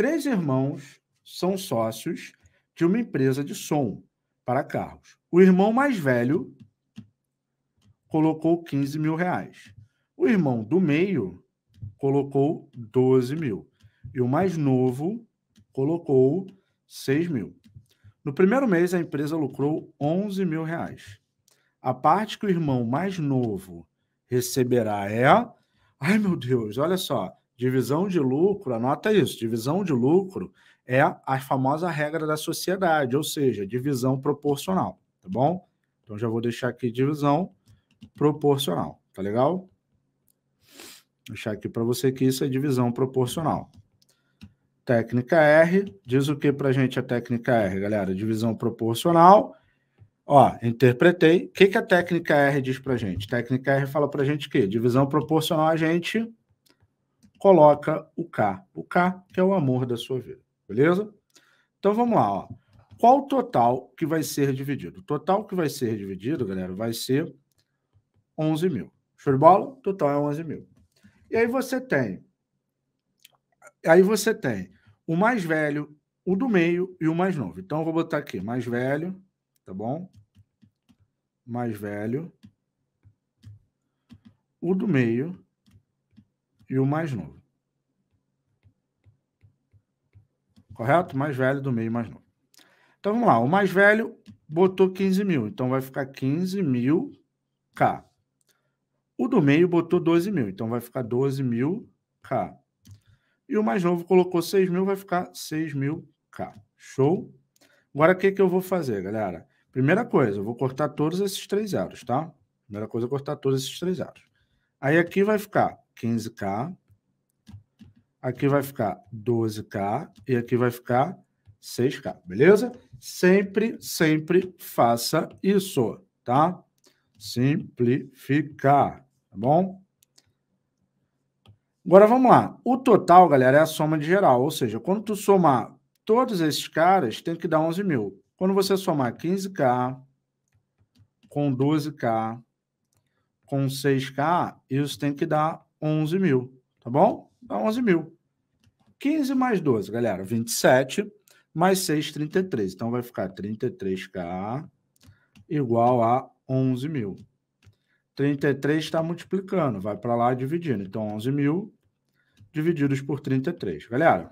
três irmãos são sócios de uma empresa de som para carros. O irmão mais velho colocou 15 mil reais. O irmão do meio colocou 12 mil. E o mais novo colocou 6 mil. No primeiro mês, a empresa lucrou 11 mil reais. A parte que o irmão mais novo receberá é. Ai, meu Deus, olha só. Divisão de lucro, anota isso, divisão de lucro é a famosa regra da sociedade, ou seja, divisão proporcional, tá bom? Então já vou deixar aqui divisão proporcional, tá legal? Vou deixar aqui para você que isso é divisão proporcional. Técnica R, diz o que para a gente a técnica R, galera? Divisão proporcional. Ó, interpretei. O que, que a técnica R diz para a gente? técnica R fala para é a gente que divisão proporcional a gente coloca o K. O K que é o amor da sua vida, beleza? Então vamos lá, ó. Qual o total que vai ser dividido? O total que vai ser dividido, galera, vai ser 11 mil. Show de bola? Total é 11 mil. E aí você tem... Aí você tem o mais velho, o do meio e o mais novo. Então eu vou botar aqui, mais velho, tá bom? Mais velho, o do meio e o mais novo. Correto? Mais velho do meio mais novo. Então vamos lá. O mais velho botou 15 mil. Então vai ficar 15 mil K. O do meio botou 12 mil. Então vai ficar 12 mil K. E o mais novo colocou 6 mil, vai ficar 6 mil K. Show? Agora o que, que eu vou fazer, galera? Primeira coisa, eu vou cortar todos esses três zeros, tá? Primeira coisa, é cortar todos esses três zeros. Aí aqui vai ficar 15K. Aqui vai ficar 12K e aqui vai ficar 6K, beleza? Sempre, sempre faça isso, tá? Simplificar, tá bom? Agora vamos lá. O total, galera, é a soma de geral. Ou seja, quando tu somar todos esses caras, tem que dar 11 mil. Quando você somar 15K com 12K com 6K, isso tem que dar 11 mil, tá bom? Dá 11 mil. 15 mais 12, galera, 27 mais 6, 33. Então vai ficar 33K igual a 11 mil. 33 está multiplicando, vai para lá dividindo. Então 11 mil divididos por 33. Galera,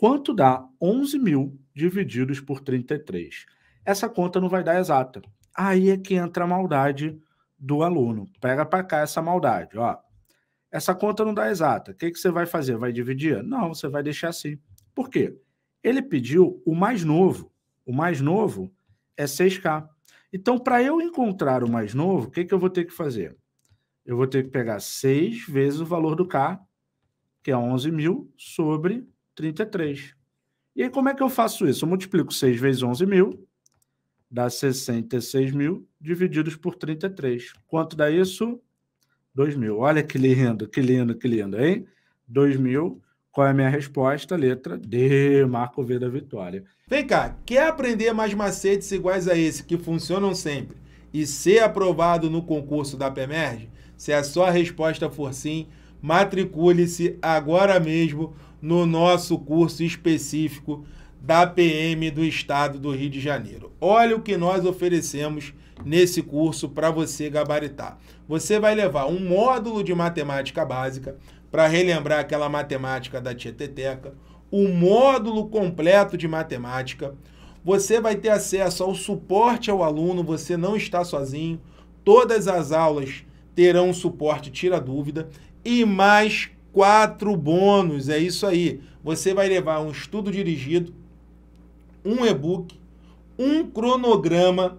quanto dá 11 mil divididos por 33? Essa conta não vai dar exata. Aí é que entra a maldade do aluno. Pega para cá essa maldade, ó. Essa conta não dá exata. O que, que você vai fazer? Vai dividir? Não, você vai deixar assim. Por quê? Ele pediu o mais novo. O mais novo é 6K. Então, para eu encontrar o mais novo, o que, que eu vou ter que fazer? Eu vou ter que pegar 6 vezes o valor do K, que é 11 mil, sobre 33. E aí, como é que eu faço isso? Eu multiplico 6 vezes 11 mil, dá 66 mil, divididos por 33. Quanto dá isso? 2 mil. Olha que lindo, que lindo, que lindo, hein? 2 mil. Qual é a minha resposta? Letra D, Marco V da Vitória. Vem cá, quer aprender mais macetes iguais a esse que funcionam sempre e ser aprovado no concurso da PEMERGE? Se a sua resposta for sim, matricule-se agora mesmo no nosso curso específico da PM do Estado do Rio de Janeiro. Olha o que nós oferecemos nesse curso para você gabaritar. Você vai levar um módulo de matemática básica para relembrar aquela matemática da Tieteteca, o módulo completo de matemática. Você vai ter acesso ao suporte ao aluno, você não está sozinho. Todas as aulas terão suporte tira dúvida e mais quatro bônus, é isso aí. Você vai levar um estudo dirigido, um e-book, um cronograma